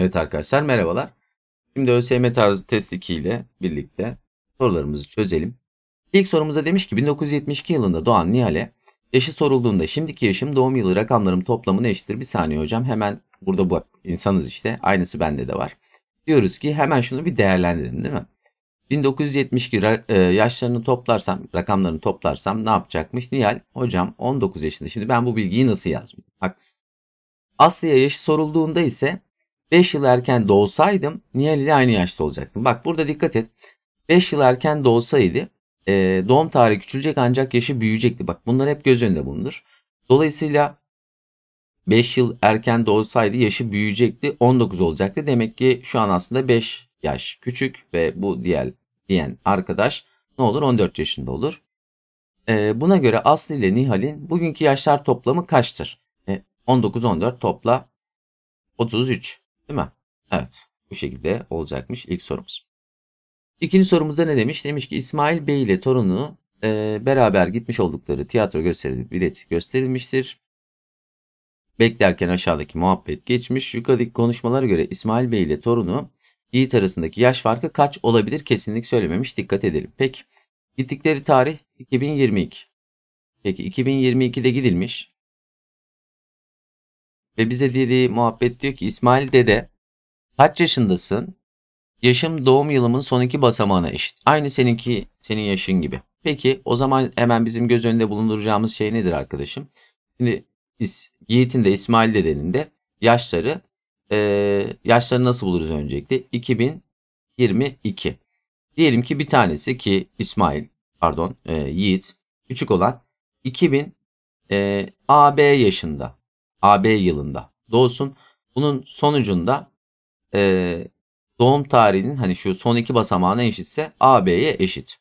Evet arkadaşlar merhabalar. Şimdi ÖSYM tarzı test 2 ile birlikte sorularımızı çözelim. İlk sorumuza demiş ki 1972 yılında doğan Nihal'e yaşı sorulduğunda şimdiki yaşım doğum yılı rakamlarım toplamını eşittir. Bir saniye hocam hemen burada bu insanız işte aynısı bende de var. Diyoruz ki hemen şunu bir değerlendirelim değil mi? 1972 e, yaşlarını toplarsam, rakamlarını toplarsam ne yapacakmış? Nihal hocam 19 yaşında. Şimdi ben bu bilgiyi nasıl yazmayayım? Haklısın. Aslı'ya yaşı sorulduğunda ise 5 yıl erken doğsaydım Nihal ile aynı yaşta olacaktım. Bak burada dikkat et. 5 yıl erken doğsaydı e, doğum tarihi küçülecek ancak yaşı büyüyecekti. Bak bunlar hep göz önünde bulunur. Dolayısıyla 5 yıl erken doğsaydı yaşı büyüyecekti 19 olacaktı. Demek ki şu an aslında 5 yaş küçük ve bu diğer diyen arkadaş ne olur 14 yaşında olur. E, buna göre Aslı ile Nihal'in bugünkü yaşlar toplamı kaçtır? E, 19-14 topla 33. Değil mi? Evet. Bu şekilde olacakmış ilk sorumuz. İkinci sorumuzda ne demiş? Demiş ki İsmail Bey ile torunu e, beraber gitmiş oldukları tiyatro gösterisi bileti gösterilmiştir. Beklerken aşağıdaki muhabbet geçmiş. Yukarıdaki konuşmalara göre İsmail Bey ile torunu Yiğit arasındaki yaş farkı kaç olabilir kesinlik söylememiş. Dikkat edelim. Peki gittikleri tarih 2022. Peki 2022'de gidilmiş. Ve bize dediği muhabbet diyor ki İsmail dede kaç yaşındasın? Yaşım doğum yılımın son iki basamağına eşit. Aynı seninki senin yaşın gibi. Peki o zaman hemen bizim göz önünde bulunduracağımız şey nedir arkadaşım? Şimdi Yiğit'in de İsmail dedenin de yaşları e, yaşları nasıl buluruz öncelikle? 2022. Diyelim ki bir tanesi ki İsmail pardon e, Yiğit küçük olan 2000 e, AB yaşında. AB yılında doğsun. Bunun sonucunda e, doğum tarihinin hani şu son iki basamağına eşitse AB'ye eşit.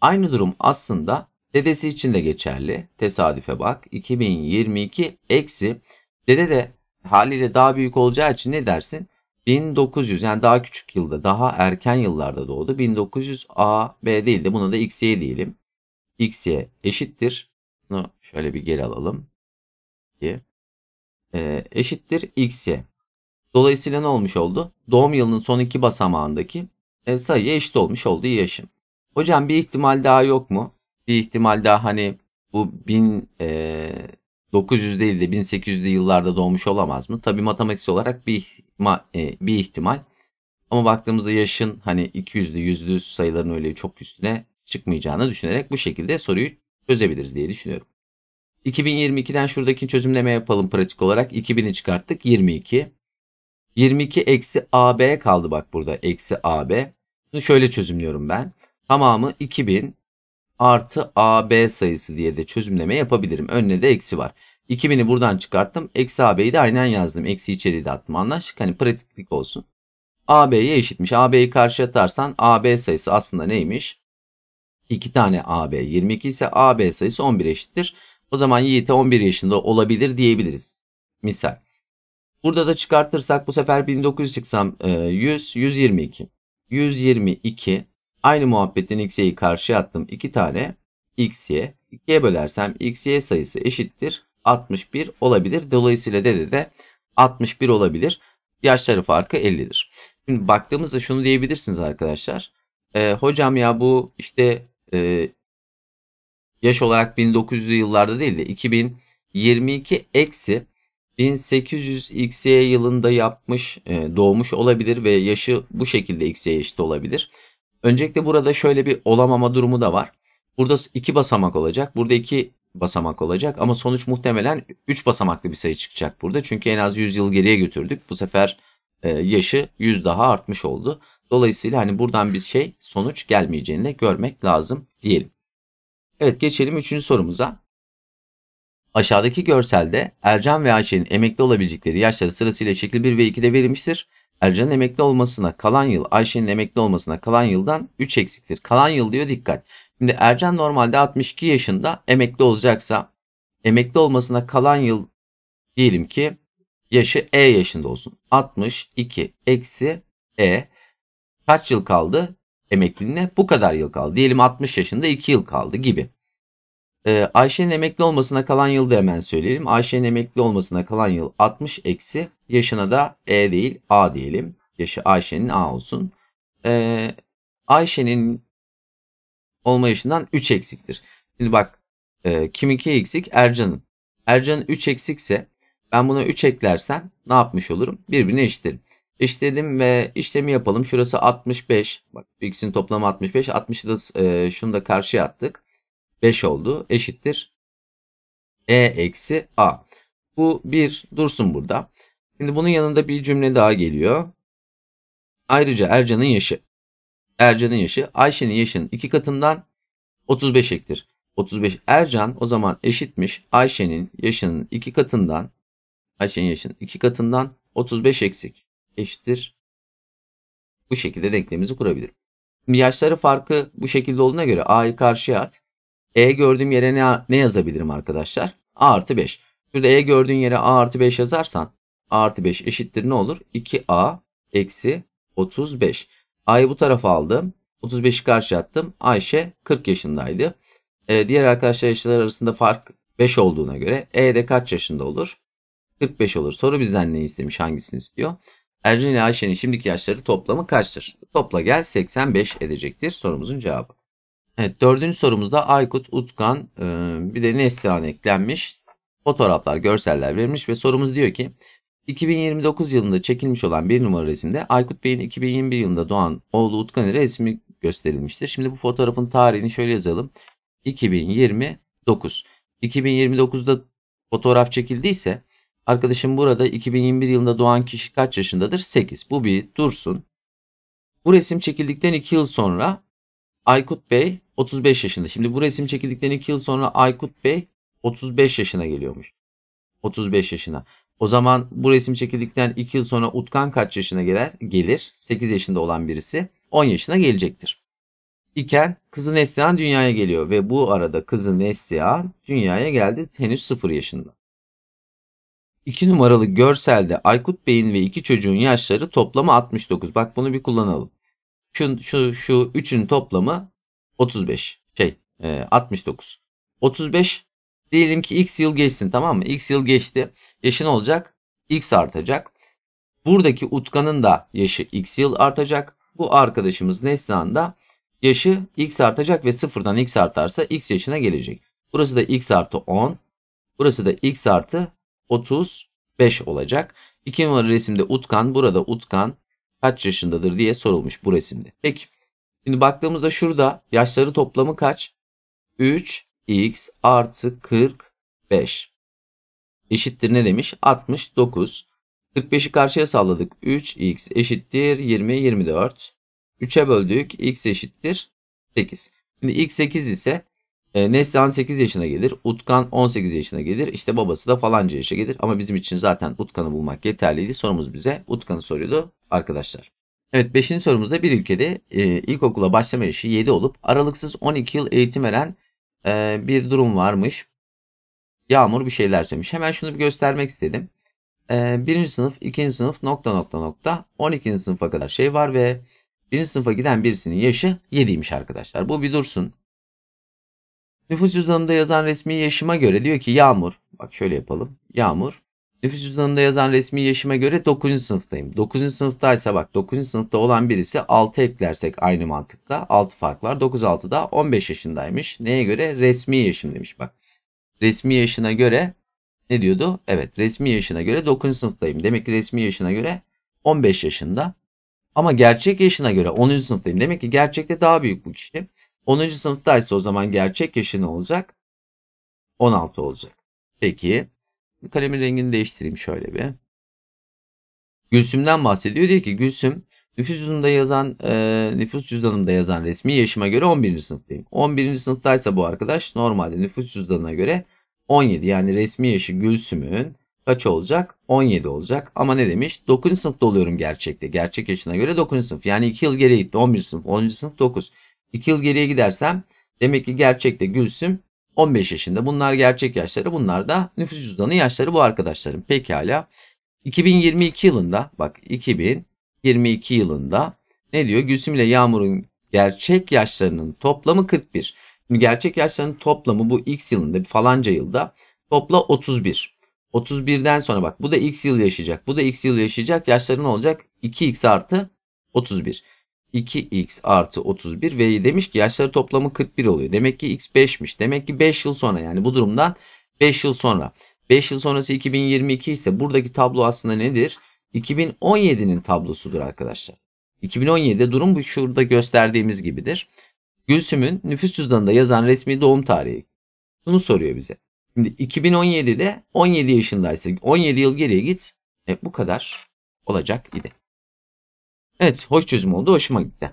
Aynı durum aslında dedesi için de geçerli. Tesadüfe bak. 2022 eksi dede de haliyle daha büyük olacağı için ne dersin? 1900 yani daha küçük yılda daha erken yıllarda doğdu. 1900 A B değil de buna da X X'ye diyelim. X X'ye eşittir. Bunu şöyle bir geri alalım. 2 e, eşittir xy. Dolayısıyla ne olmuş oldu? Doğum yılının son iki basamağındaki e, sayıya eşit olmuş oldu yaşım. Hocam bir ihtimal daha yok mu? Bir ihtimal daha hani bu 1900 e, değil de 1800'lü yıllarda doğmuş olamaz mı? Tabii matematiksel olarak bir, e, bir ihtimal. Ama baktığımızda yaşın hani 200'lü, 100'lü sayıların öyle çok üstüne çıkmayacağını düşünerek bu şekilde soruyu çözebiliriz diye düşünüyorum. 2022'den şuradaki çözümleme yapalım pratik olarak. 2000'i çıkarttık 22. 22 eksi AB kaldı bak burada. Eksi AB. Bunu şöyle çözümlüyorum ben. Tamamı 2000 artı AB sayısı diye de çözümleme yapabilirim. Önüne de eksi var. 2000'i buradan çıkarttım. Eksi AB'yi de aynen yazdım. Eksi içeriği de attım. Anlaştık. Hani pratiklik olsun. AB'ye eşitmiş. AB'yi karşı atarsan AB sayısı aslında neymiş? 2 tane AB 22 ise AB sayısı 11 eşittir. O zaman Yiğit'e 11 yaşında olabilir diyebiliriz. Misal. Burada da çıkartırsak bu sefer 1900 çıksam 100, 122. 122 aynı muhabbetin x'ye karşıya attım 2 tane x'ye. 2'ye bölersem x'ye sayısı eşittir 61 olabilir. Dolayısıyla dede de 61 olabilir. Yaşları farkı 50'dir. Şimdi baktığımızda şunu diyebilirsiniz arkadaşlar. E, hocam ya bu işte e, yaş olarak 1900'lü yıllarda değil de 2022 eksi 1800 XY yılında yapmış e, doğmuş olabilir ve yaşı bu şekilde X'ye eşit olabilir. Öncelikle burada şöyle bir olamama durumu da var. Burada iki basamak olacak. Burada iki basamak olacak ama sonuç muhtemelen 3 basamaklı bir sayı çıkacak burada. Çünkü en az 100 yıl geriye götürdük. Bu sefer e, yaşı 100 daha artmış oldu. Dolayısıyla hani buradan bir şey sonuç gelmeyeceğini de görmek lazım diyelim. Evet geçelim üçüncü sorumuza. Aşağıdaki görselde Ercan ve Ayşe'nin emekli olabilecekleri yaşları sırasıyla şekil 1 ve 2'de verilmiştir. Ercan'ın emekli olmasına kalan yıl, Ayşe'nin emekli olmasına kalan yıldan 3 eksiktir. Kalan yıl diyor dikkat. Şimdi Ercan normalde 62 yaşında emekli olacaksa emekli olmasına kalan yıl diyelim ki yaşı E yaşında olsun. 62 eksi E kaç yıl kaldı? emekliliğine bu kadar yıl kaldı. Diyelim 60 yaşında 2 yıl kaldı gibi. Ee, Ayşe'nin emekli olmasına kalan yıl hemen söyleyelim. Ayşe'nin emekli olmasına kalan yıl 60 eksi yaşına da E değil A diyelim. Yaşı Ayşe'nin A olsun. Ee, Ayşe'nin olma yaşından 3 eksiktir. Şimdi bak e, kiminki eksik? Ercan'ın. Ercan'ın 3 eksikse ben buna 3 eklersem ne yapmış olurum? Birbirine eşitlerim eşledim ve işlemi yapalım. Şurası 65. Bak ikisinin toplamı 65. 60'ı da e, şunu da karşıya attık. 5 oldu. Eşittir. E eksi A. Bu 1 dursun burada. Şimdi bunun yanında bir cümle daha geliyor. Ayrıca Ercan'ın yaşı. Ercan'ın yaşı Ayşe'nin yaşının 2 katından 35 ektir. 35 Ercan o zaman eşitmiş Ayşe'nin yaşının 2 katından Ayşe'nin yaşının 2 katından 35 eksik eşittir. Bu şekilde denklemimizi kurabilirim. Yaşları farkı bu şekilde olduğuna göre A'yı karşıya at. E gördüğüm yere ne, ne yazabilirim arkadaşlar? A artı 5. Şurada E gördüğün yere A artı 5 yazarsan A artı 5 eşittir ne olur? 2A eksi 35. A'yı bu tarafa aldım. 35'i karşı attım. Ayşe 40 yaşındaydı. Ee, diğer arkadaşlar yaşlar arasında fark 5 olduğuna göre E de kaç yaşında olur? 45 olur. Soru bizden ne istemiş hangisini istiyor? Ercan ile Ayşe'nin şimdiki yaşları toplamı kaçtır? Topla gel 85 edecektir sorumuzun cevabı. Evet dördüncü sorumuzda Aykut, Utkan e, bir de Neslihan eklenmiş. Fotoğraflar, görseller verilmiş ve sorumuz diyor ki 2029 yılında çekilmiş olan bir numara resimde Aykut Bey'in 2021 yılında doğan oğlu Utkan ile resmi gösterilmiştir. Şimdi bu fotoğrafın tarihini şöyle yazalım. 2029. 2029'da fotoğraf çekildiyse Arkadaşım burada 2021 yılında doğan kişi kaç yaşındadır? 8. Bu bir dursun. Bu resim çekildikten 2 yıl sonra Aykut Bey 35 yaşında. Şimdi bu resim çekildikten 2 yıl sonra Aykut Bey 35 yaşına geliyormuş. 35 yaşına. O zaman bu resim çekildikten 2 yıl sonra Utkan kaç yaşına gelir? Gelir. 8 yaşında olan birisi 10 yaşına gelecektir. İken kızı Neslihan dünyaya geliyor ve bu arada kızı Neslihan dünyaya geldi henüz 0 yaşında. 2 numaralı görselde Aykut Bey'in ve iki çocuğun yaşları toplamı 69. Bak bunu bir kullanalım. Şu şu şu üçün toplamı 35. Şey, e, 69. 35 diyelim ki x yıl geçsin tamam mı? X yıl geçti. Yaşın olacak. X artacak. Buradaki Utkan'ın da yaşı x yıl artacak. Bu arkadaşımız Neslihan da yaşı x artacak ve sıfırdan x artarsa x yaşına gelecek. Burası da x artı 10. Burası da x artı 35 olacak. İki numaralı resimde Utkan. Burada Utkan kaç yaşındadır diye sorulmuş bu resimde. Peki. Şimdi baktığımızda şurada yaşları toplamı kaç? 3x artı 45 eşittir ne demiş? 69. 45'i karşıya salladık. 3x eşittir 20, 24. 3'e böldük. x eşittir 8. Şimdi x 8 ise e, Neslihan 8 yaşına gelir. Utkan 18 yaşına gelir. İşte babası da falanca yaşa gelir. Ama bizim için zaten Utkan'ı bulmak yeterliydi. Sorumuz bize Utkan'ı soruyordu arkadaşlar. Evet 5. sorumuzda bir ülkede e, ilkokula başlama yaşı 7 olup aralıksız 12 yıl eğitim veren e, bir durum varmış. Yağmur bir şeyler söylemiş. Hemen şunu bir göstermek istedim. E, 1. sınıf, 2. sınıf nokta nokta nokta 12. sınıfa kadar şey var ve 1. sınıfa giden birisinin yaşı 7'ymiş arkadaşlar. Bu bir dursun. Nüfus cüzdanında yazan resmi yaşıma göre diyor ki Yağmur. Bak şöyle yapalım. Yağmur. Nüfus cüzdanında yazan resmi yaşıma göre 9. sınıftayım. 9. sınıftaysa bak 9. sınıfta olan birisi 6 eklersek aynı mantıkla 6 fark var. 9 6'da 15 yaşındaymış. Neye göre? Resmi yaşım demiş bak. Resmi yaşına göre ne diyordu? Evet resmi yaşına göre 9. sınıftayım. Demek ki resmi yaşına göre 15 yaşında. Ama gerçek yaşına göre 10. sınıftayım. Demek ki gerçekte daha büyük bu kişi. 10. sınıftaysa o zaman gerçek yaşı ne olacak? 16 olacak. Peki kalemin rengini değiştireyim şöyle bir. Gülsüm'den bahsediyor. Diyor ki Gülsüm nüfus cüzdanımda yazan e, nüfus cüzdanımda yazan resmi yaşıma göre 11. sınıftayım. 11. sınıftaysa bu arkadaş normalde nüfus cüzdanına göre 17 yani resmi yaşı Gülsüm'ün kaç olacak? 17 olacak. Ama ne demiş? 9. sınıfta oluyorum gerçekte. Gerçek yaşına göre 9. sınıf. Yani 2 yıl geri gitti. 11. sınıf, 10. sınıf 9. 2 yıl geriye gidersem demek ki gerçekte Gülsüm 15 yaşında. Bunlar gerçek yaşları. Bunlar da nüfus cüzdanı yaşları bu arkadaşlarım. Pekala. 2022 yılında bak 2022 yılında ne diyor? Gülsüm ile Yağmur'un gerçek yaşlarının toplamı 41. Şimdi gerçek yaşlarının toplamı bu X yılında falanca yılda topla 31. 31'den sonra bak bu da X yıl yaşayacak. Bu da X yıl yaşayacak. Yaşları ne olacak? 2X artı 31. 2x artı 31 ve demiş ki yaşları toplamı 41 oluyor. Demek ki x 5'miş. Demek ki 5 yıl sonra yani bu durumdan 5 yıl sonra. 5 yıl sonrası 2022 ise buradaki tablo aslında nedir? 2017'nin tablosudur arkadaşlar. 2017'de durum bu şurada gösterdiğimiz gibidir. Gülsüm'ün nüfus cüzdanında yazan resmi doğum tarihi. Bunu soruyor bize. Şimdi 2017'de 17 yaşındaysa 17 yıl geriye git. E, bu kadar olacak idi. Evet hoş çözüm oldu. Hoşuma gitti.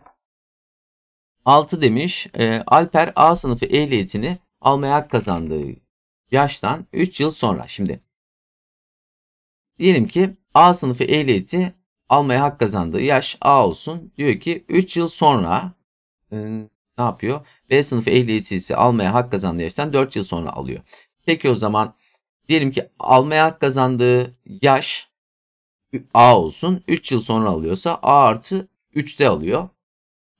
6 demiş. E, Alper A sınıfı ehliyetini almaya hak kazandığı yaştan 3 yıl sonra. Şimdi diyelim ki A sınıfı ehliyeti almaya hak kazandığı yaş A olsun. Diyor ki 3 yıl sonra e, ne yapıyor? B sınıfı ehliyeti ise almaya hak kazandığı yaştan 4 yıl sonra alıyor. Peki o zaman diyelim ki almaya hak kazandığı yaş A olsun. 3 yıl sonra alıyorsa A artı 3'te alıyor.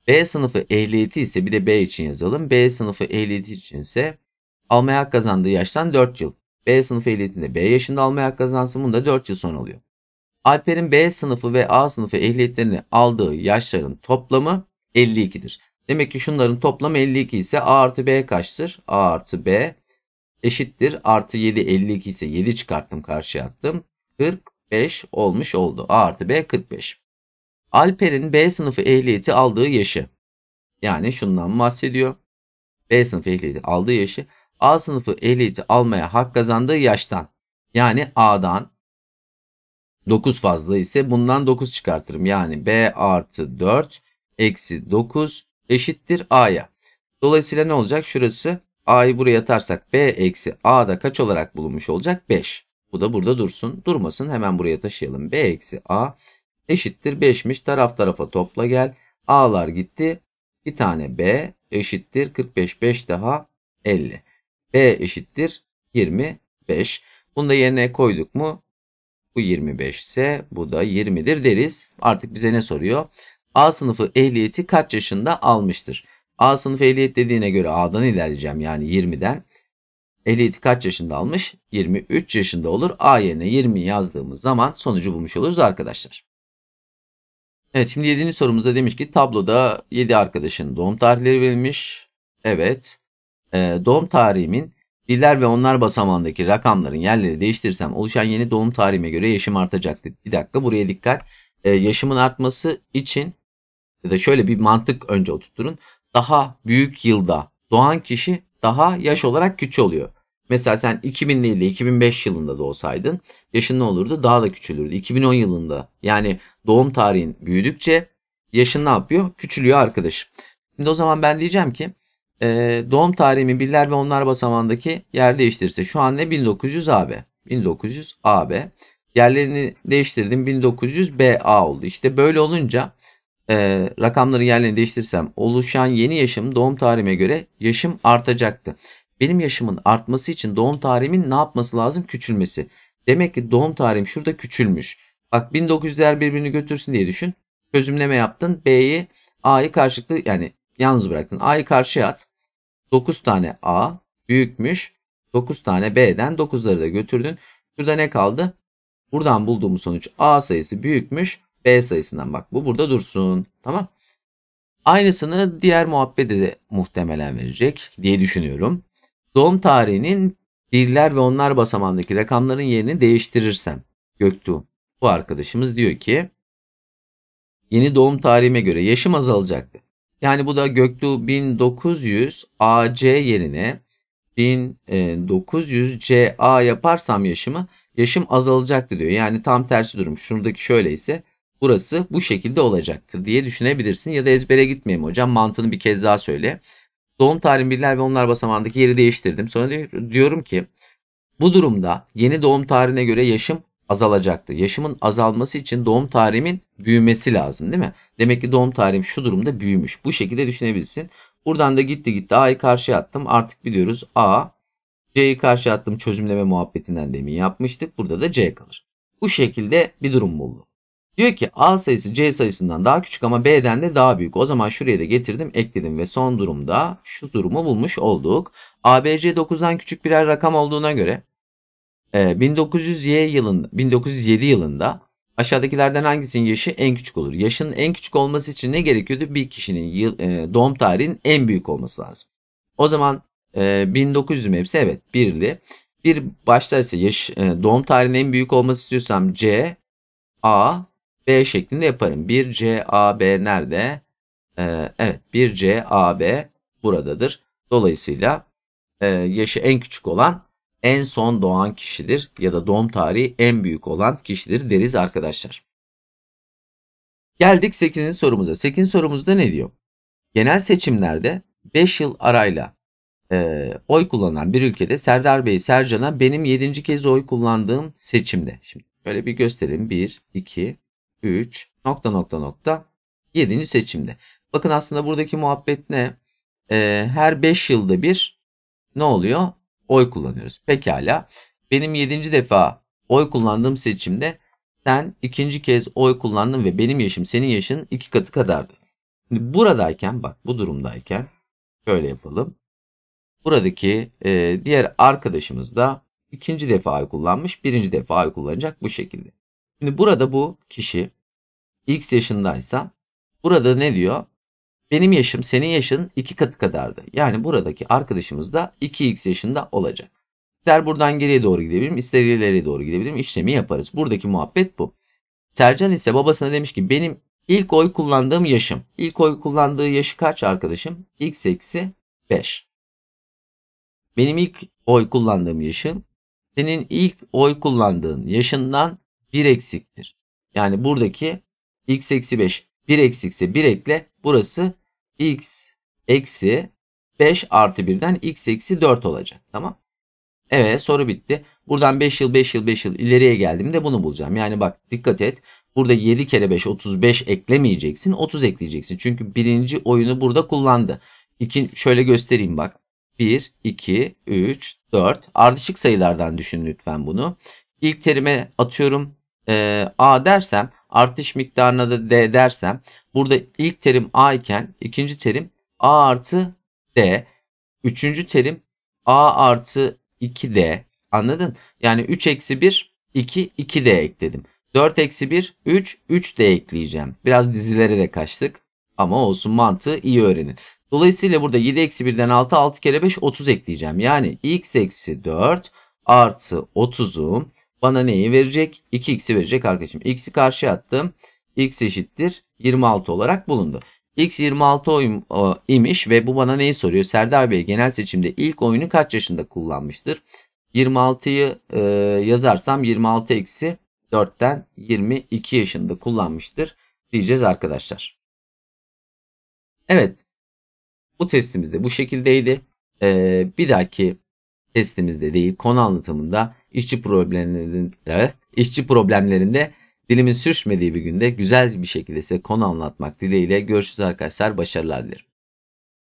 B sınıfı ehliyeti ise bir de B için yazalım. B sınıfı ehliyeti için ise almaya hak kazandığı yaştan 4 yıl. B sınıfı ehliyetinde B yaşında almaya hak kazansın bunu da 4 yıl sonra alıyor. Alper'in B sınıfı ve A sınıfı ehliyetlerini aldığı yaşların toplamı 52'dir. Demek ki şunların toplamı 52 ise A artı B kaçtır? A artı B eşittir. Artı 7 52 ise 7 çıkarttım karşıya attım. 40 45 olmuş oldu. A artı B 45. Alper'in B sınıfı ehliyeti aldığı yaşı. Yani şundan bahsediyor. B sınıfı ehliyeti aldığı yaşı. A sınıfı ehliyeti almaya hak kazandığı yaştan. Yani A'dan 9 fazla ise bundan 9 çıkartırım. Yani B artı 4 eksi 9 eşittir A'ya. Dolayısıyla ne olacak? Şurası A'yı buraya atarsak B eksi A'da kaç olarak bulunmuş olacak? 5. Bu da burada dursun. Durmasın hemen buraya taşıyalım. B eksi A eşittir 5'miş. Taraf tarafa topla gel. A'lar gitti. Bir tane B eşittir 45. 5 daha 50. B eşittir 25. Bunu da yerine koyduk mu? Bu 25 ise bu da 20'dir deriz. Artık bize ne soruyor? A sınıfı ehliyeti kaç yaşında almıştır? A sınıfı ehliyet dediğine göre A'dan ilerleyeceğim yani 20'den. Ehliyeti kaç yaşında almış? 23 yaşında olur. A yerine 20 yazdığımız zaman sonucu bulmuş oluruz arkadaşlar. Evet şimdi 7. sorumuzda demiş ki tabloda 7 arkadaşın doğum tarihleri verilmiş. Evet. Ee, doğum tarihimin birler ve onlar basamağındaki rakamların yerleri değiştirsem oluşan yeni doğum tarihime göre yaşım artacaktı. Bir dakika buraya dikkat. Ee, yaşımın artması için ya da şöyle bir mantık önce oturtturun. Daha büyük yılda doğan kişi daha yaş olarak küçük oluyor. Mesela sen 2000'li ile 2005 yılında doğsaydın, yaşın ne olurdu? Daha da küçülürdü. 2010 yılında yani doğum tarihin büyüdükçe yaşın ne yapıyor? Küçülüyor arkadaş. Şimdi o zaman ben diyeceğim ki doğum tarihimi birler ve onlar basamağındaki yer değiştirirse şu an ne 1900 AB. 1900 AB. Yerlerini değiştirdim 1900 BA oldu. İşte böyle olunca e, rakamları yerlerine değiştirsem oluşan yeni yaşım doğum tarihime göre yaşım artacaktı. Benim yaşımın artması için doğum tarihimin ne yapması lazım? Küçülmesi. Demek ki doğum tarihim şurada küçülmüş. Bak 1900'ler birbirini götürsün diye düşün. Çözümleme yaptın. B'yi A'yı karşılıklı yani yalnız bıraktın. A'yı karşıya at. 9 tane A büyükmüş. 9 tane B'den 9'ları da götürdün. Şurada ne kaldı? Buradan bulduğumuz sonuç A sayısı büyükmüş. B sayısından bak bu burada dursun. Tamam. Aynısını diğer muhabbete de muhtemelen verecek diye düşünüyorum. Doğum tarihinin birler ve onlar basamağındaki rakamların yerini değiştirirsem. Göktuğ bu arkadaşımız diyor ki yeni doğum tarihime göre yaşım azalacaktı. Yani bu da Göktuğ 1900 AC yerine 1900 CA yaparsam yaşımı yaşım azalacaktı diyor. Yani tam tersi durum. Şuradaki şöyle ise burası bu şekilde olacaktır diye düşünebilirsin. Ya da ezbere gitmeyeyim hocam mantığını bir kez daha söyle. Doğum tarihim birler ve onlar basamağındaki yeri değiştirdim. Sonra diyorum ki bu durumda yeni doğum tarihine göre yaşım azalacaktı. Yaşımın azalması için doğum tarihimin büyümesi lazım değil mi? Demek ki doğum tarihim şu durumda büyümüş. Bu şekilde düşünebilirsin. Buradan da gitti gitti A'yı karşıya attım. Artık biliyoruz A, C'yi karşıya attım çözümleme muhabbetinden demin yapmıştık. Burada da C kalır. Bu şekilde bir durum buldu. Diyor ki A sayısı C sayısından daha küçük ama B'den de daha büyük. O zaman şuraya da getirdim ekledim ve son durumda şu durumu bulmuş olduk. ABC 9'dan küçük birer rakam olduğuna göre 1900Y yılında, 1907 yılında aşağıdakilerden hangisinin yaşı en küçük olur? Yaşın en küçük olması için ne gerekiyordu? Bir kişinin yıl, e, doğum tarihinin en büyük olması lazım. O zaman 1900 e, hepsi evet birli. Bir başta ise yaş, e, doğum tarihinin en büyük olması istiyorsam C, A, B şeklinde yaparım. 1 B nerede? Ee, evet 1 B buradadır. Dolayısıyla e, yaşı en küçük olan en son doğan kişidir ya da doğum tarihi en büyük olan kişidir deriz arkadaşlar. Geldik 8. sorumuza. 8. sorumuzda ne diyor? Genel seçimlerde 5 yıl arayla e, oy kullanan bir ülkede Serdar Bey Sercan'a benim 7. kez oy kullandığım seçimde. Şimdi böyle bir göstereyim. 1, 2, 3 nokta nokta nokta 7. seçimde. Bakın aslında buradaki muhabbet ne? Ee, her 5 yılda bir ne oluyor? Oy kullanıyoruz. Pekala. Benim 7. defa oy kullandığım seçimde sen ikinci kez oy kullandın ve benim yaşım senin yaşın iki katı kadardı. Şimdi buradayken bak bu durumdayken şöyle yapalım. Buradaki e, diğer arkadaşımız da ikinci defa oy kullanmış, birinci defa oy kullanacak bu şekilde. Şimdi burada bu kişi X yaşındaysa burada ne diyor? Benim yaşım senin yaşın iki katı kadardı. Yani buradaki arkadaşımız da 2X yaşında olacak. İster buradan geriye doğru gidebilirim, ister ileriye doğru gidebilirim. İşlemi yaparız. Buradaki muhabbet bu. Sercan ise babasına demiş ki benim ilk oy kullandığım yaşım. İlk oy kullandığı yaşı kaç arkadaşım? X eksi 5. Benim ilk oy kullandığım yaşım senin ilk oy kullandığın yaşından 1 eksiktir. Yani buradaki x eksi 5 1 eksikse 1 ekle. Burası x eksi 5 artı 1'den x eksi 4 olacak. Tamam. Evet soru bitti. Buradan 5 yıl 5 yıl 5 yıl ileriye geldiğimde bunu bulacağım. Yani bak dikkat et. Burada 7 kere 5 35 eklemeyeceksin. 30 ekleyeceksin. Çünkü birinci oyunu burada kullandı. İkin, şöyle göstereyim bak. 1, 2, 3, 4. Ardışık sayılardan düşün lütfen bunu. İlk terime atıyorum e, A dersem artış miktarına da D dersem burada ilk terim A iken ikinci terim A artı D. Üçüncü terim A artı 2D. Anladın? Yani 3 eksi 1 2 2D ekledim. 4 eksi 1 3 3D ekleyeceğim. Biraz dizilere de kaçtık. Ama olsun mantığı iyi öğrenin. Dolayısıyla burada 7 eksi 1'den 6 6 kere 5 30 ekleyeceğim. Yani x eksi 4 artı 30'u bana neyi verecek? 2x'i verecek arkadaşım. x'i karşıya attım. x eşittir 26 olarak bulundu. X 26 oyun imiş ve bu bana neyi soruyor? Serdar Bey genel seçimde ilk oyunu kaç yaşında kullanmıştır? 26'yı e, yazarsam 26 eksi 4'ten 22 yaşında kullanmıştır diyeceğiz arkadaşlar. Evet bu testimizde bu şekildeydi. E, bir dahaki testimizde değil konu anlatımında işçi problemlerinde, işçi problemlerinde dilimin sürçmediği bir günde güzel bir şekilde size konu anlatmak dileğiyle görüşürüz arkadaşlar. Başarılar dilerim.